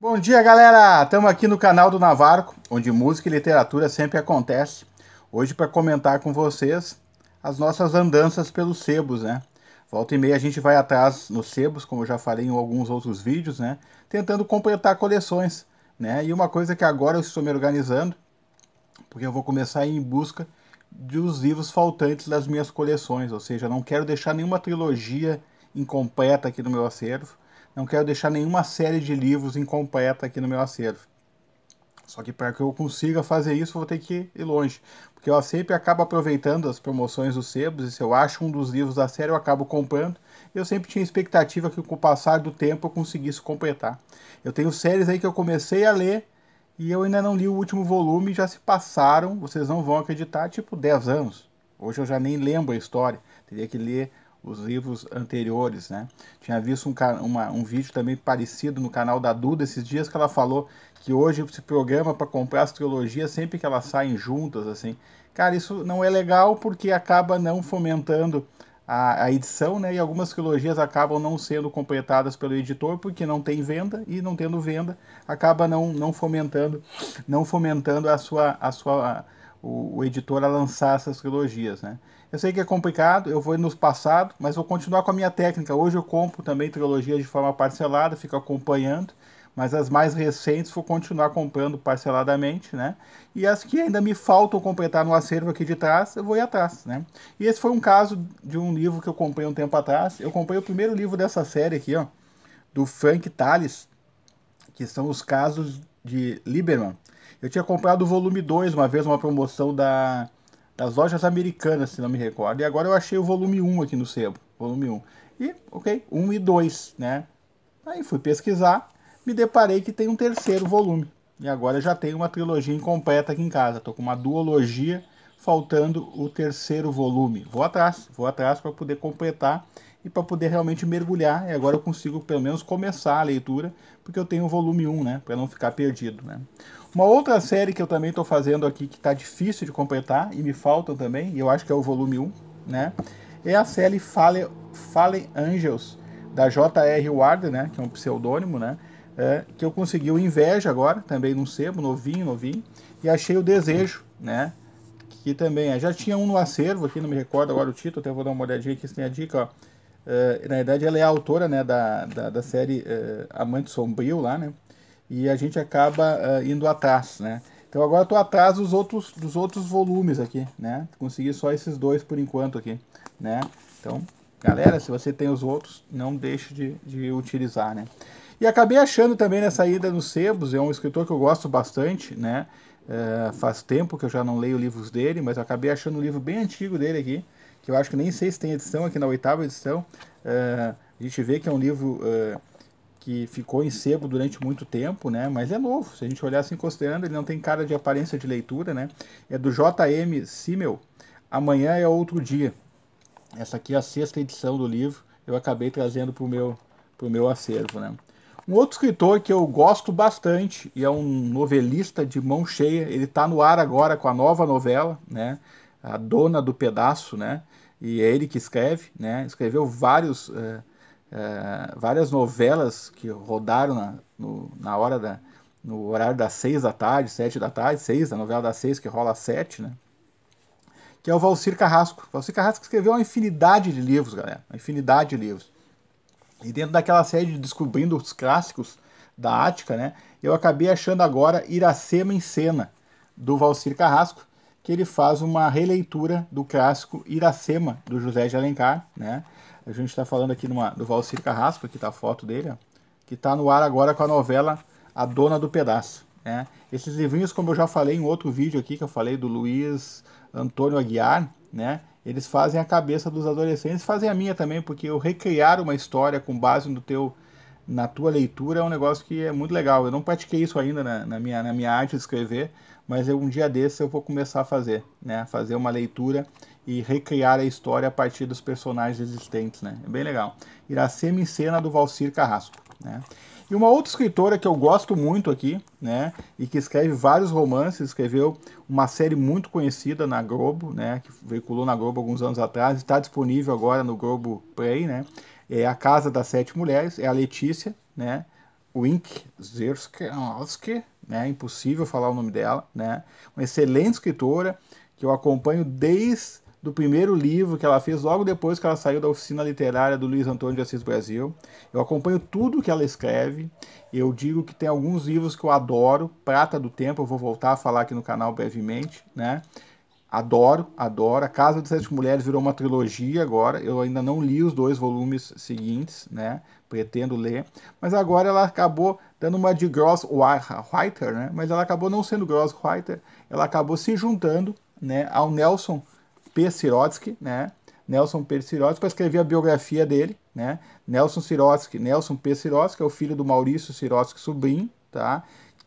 Bom dia, galera! Estamos aqui no canal do Navarco, onde música e literatura sempre acontece. Hoje para comentar com vocês as nossas andanças pelos sebos, né? Volta e meia a gente vai atrás nos sebos, como eu já falei em alguns outros vídeos, né? Tentando completar coleções, né? E uma coisa que agora eu estou me organizando, porque eu vou começar a ir em busca dos livros faltantes das minhas coleções, ou seja, não quero deixar nenhuma trilogia incompleta aqui no meu acervo não quero deixar nenhuma série de livros incompleta aqui no meu acervo. Só que para que eu consiga fazer isso, vou ter que ir longe. Porque eu sempre acabo aproveitando as promoções dos sebos, e se eu acho um dos livros da série, eu acabo comprando. Eu sempre tinha expectativa que com o passar do tempo eu conseguisse completar. Eu tenho séries aí que eu comecei a ler e eu ainda não li o último volume, já se passaram, vocês não vão acreditar, tipo 10 anos. Hoje eu já nem lembro a história, teria que ler os livros anteriores, né? Tinha visto um, uma, um vídeo também parecido no canal da Duda esses dias que ela falou que hoje se programa para comprar as trilogias sempre que elas saem juntas, assim. Cara, isso não é legal porque acaba não fomentando a, a edição, né? E algumas trilogias acabam não sendo completadas pelo editor porque não tem venda e não tendo venda acaba não, não fomentando não fomentando a sua a sua o, o editor a lançar essas trilogias, né? Eu sei que é complicado, eu vou ir nos passados, mas vou continuar com a minha técnica. Hoje eu compro também trilogias de forma parcelada, fico acompanhando, mas as mais recentes vou continuar comprando parceladamente, né? E as que ainda me faltam completar no acervo aqui de trás, eu vou ir atrás, né? E esse foi um caso de um livro que eu comprei um tempo atrás. Eu comprei o primeiro livro dessa série aqui, ó, do Frank Tales, que são os casos de Lieberman. Eu tinha comprado o volume 2 uma vez, uma promoção da, das lojas americanas, se não me recordo. E agora eu achei o volume 1 aqui no sebo. Volume 1. E, ok, 1 e 2, né? Aí fui pesquisar, me deparei que tem um terceiro volume. E agora já tenho uma trilogia incompleta aqui em casa. Tô com uma duologia faltando o terceiro volume. Vou atrás, vou atrás para poder completar e para poder realmente mergulhar. E agora eu consigo pelo menos começar a leitura, porque eu tenho o volume 1, né? Para não ficar perdido, né? Uma outra série que eu também estou fazendo aqui, que está difícil de completar, e me faltam também, e eu acho que é o volume 1, né? É a série Fallen, Fallen Angels, da J.R. Ward, né? Que é um pseudônimo, né? É, que eu consegui o Inveja agora, também num sebo, novinho, novinho. E achei o Desejo, né? Que também é. Já tinha um no acervo aqui, não me recordo agora o título, até vou dar uma olhadinha aqui se tem a dica, ó eh, na verdade, ela é a autora né, da, da, da série eh, Amante Sombrio lá, né? E a gente acaba eh, indo atrás, né? Então agora estou atrás dos outros, dos outros volumes aqui, né? Consegui só esses dois por enquanto aqui, né? Então, galera, se você tem os outros, não deixe de, de utilizar, né? E acabei achando também nessa ida nos Sebos, é um escritor que eu gosto bastante, né? faz tempo que eu já não leio livros dele, mas acabei achando um livro bem antigo dele aqui, que eu acho que nem sei se tem edição aqui na oitava edição. Uh, a gente vê que é um livro uh, que ficou em sebo durante muito tempo, né? Mas é novo. Se a gente olhar assim considerando, ele não tem cara de aparência de leitura, né? É do J.M. Simmel. Amanhã é outro dia. Essa aqui é a sexta edição do livro. Eu acabei trazendo para o meu, pro meu acervo, né? Um outro escritor que eu gosto bastante e é um novelista de mão cheia. Ele está no ar agora com a nova novela, né? a dona do pedaço, né? E é ele que escreve, né? Escreveu vários, é, é, várias novelas que rodaram na, no, na hora da, no horário das seis da tarde, sete da tarde, seis, a novela das seis que rola às sete, né? Que é o Valcir Carrasco. Valcir Carrasco escreveu uma infinidade de livros, galera, uma infinidade de livros. E dentro daquela série de Descobrindo os Clássicos da Ática, né? Eu acabei achando agora Iracema em Cena, do Valcir Carrasco, que ele faz uma releitura do clássico Iracema, do José de Alencar, né? A gente está falando aqui numa, do Valcir Carrasco, aqui está a foto dele, ó, que está no ar agora com a novela A Dona do Pedaço. Né? Esses livrinhos, como eu já falei em outro vídeo aqui, que eu falei do Luiz Antônio Aguiar, né? eles fazem a cabeça dos adolescentes, fazem a minha também, porque eu recriar uma história com base no teu na tua leitura é um negócio que é muito legal. Eu não pratiquei isso ainda na, na minha, na minha arte de escrever, mas eu, um dia desse eu vou começar a fazer, né? Fazer uma leitura e recriar a história a partir dos personagens existentes, né? É bem legal. Iracema em Cena, do Valcir Carrasco, né? E uma outra escritora que eu gosto muito aqui, né, e que escreve vários romances, escreveu uma série muito conhecida na Globo, né, que veiculou na Globo alguns anos atrás, está disponível agora no Globo Play, né, é a Casa das Sete Mulheres, é a Letícia, né? Wink Zerskowski, né? Impossível falar o nome dela, né? Uma excelente escritora que eu acompanho desde do primeiro livro que ela fez logo depois que ela saiu da oficina literária do Luiz Antônio de Assis Brasil. Eu acompanho tudo que ela escreve. Eu digo que tem alguns livros que eu adoro, Prata do Tempo, eu vou voltar a falar aqui no canal brevemente, né? Adoro, adoro. A Casa de Sete Mulheres virou uma trilogia agora. Eu ainda não li os dois volumes seguintes, né? Pretendo ler. Mas agora ela acabou dando uma de Gross White, né? Mas ela acabou não sendo Gross White. Ela acabou se juntando né, ao Nelson P. Sirotsky, né? Nelson P. Sirotsky, para escrever a biografia dele, né? Nelson Sirotsky, Nelson P. Sirotsky, é o filho do Maurício Sirotsky, sobrinho, tá?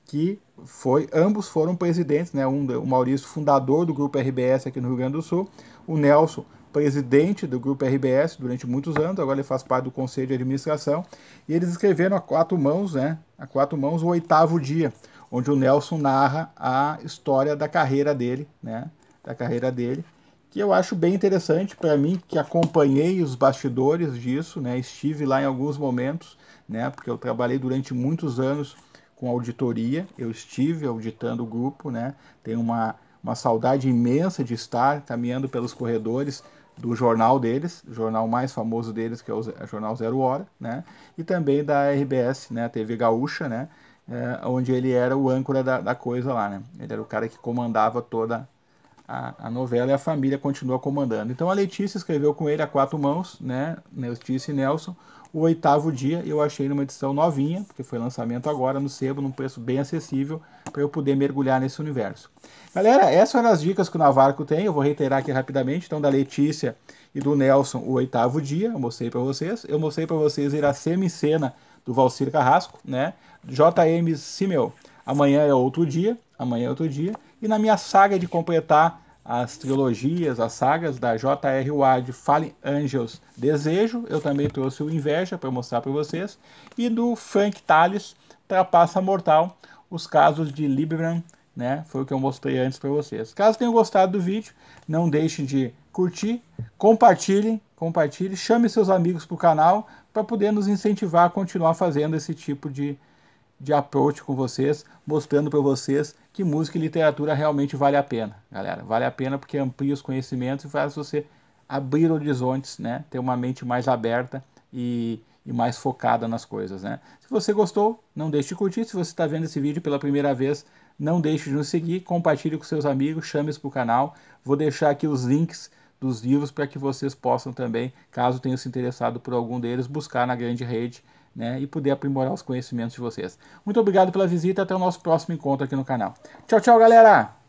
que foi, ambos foram presidentes, né? Um, o Maurício, fundador do grupo RBS aqui no Rio Grande do Sul, o Nelson, presidente do grupo RBS durante muitos anos, agora ele faz parte do conselho de administração, e eles escreveram a quatro mãos, né? A quatro mãos, o oitavo dia, onde o Nelson narra a história da carreira dele, né? Da carreira dele, que eu acho bem interessante para mim, que acompanhei os bastidores disso, né? Estive lá em alguns momentos, né? Porque eu trabalhei durante muitos anos com auditoria. Eu estive auditando o grupo, né? Tenho uma, uma saudade imensa de estar caminhando pelos corredores do jornal deles, o jornal mais famoso deles, que é o Jornal Zero Hora, né? E também da RBS, né? TV Gaúcha, né? É, onde ele era o âncora da, da coisa lá, né? Ele era o cara que comandava toda a, a, novela e a família continua comandando. Então a Letícia escreveu com ele a quatro mãos, né? Letícia né, e Nelson. O oitavo dia eu achei numa edição novinha, porque foi lançamento agora no sebo, num preço bem acessível, para eu poder mergulhar nesse universo. Galera, essas eram as dicas que o Navarco tem, eu vou reiterar aqui rapidamente. Então, da Letícia e do Nelson, o oitavo dia, eu mostrei para vocês. Eu mostrei para vocês ir em semicena do Valcir Carrasco, né? JM Simeu amanhã é outro dia, amanhã é outro dia. E na minha saga de completar as trilogias, as sagas da J.R. Ward, Fallen Angels, Desejo, eu também trouxe o Inveja para mostrar para vocês, e do Frank Tales, Trapaça Mortal, os casos de Libran, né? Foi o que eu mostrei antes para vocês. Caso tenham gostado do vídeo, não deixem de curtir, compartilhem, compartilhe, chame seus amigos para o canal para poder nos incentivar a continuar fazendo esse tipo de de approach com vocês, mostrando para vocês que música e literatura realmente vale a pena, galera. Vale a pena porque amplia os conhecimentos e faz você abrir horizontes, né? Ter uma mente mais aberta e, e mais focada nas coisas, né? Se você gostou, não deixe de curtir. Se você está vendo esse vídeo pela primeira vez, não deixe de nos seguir, compartilhe com seus amigos, chame-os para o canal. Vou deixar aqui os links dos livros para que vocês possam também, caso tenham se interessado por algum deles, buscar na grande rede né, e poder aprimorar os conhecimentos de vocês. Muito obrigado pela visita, até o nosso próximo encontro aqui no canal. Tchau, tchau, galera!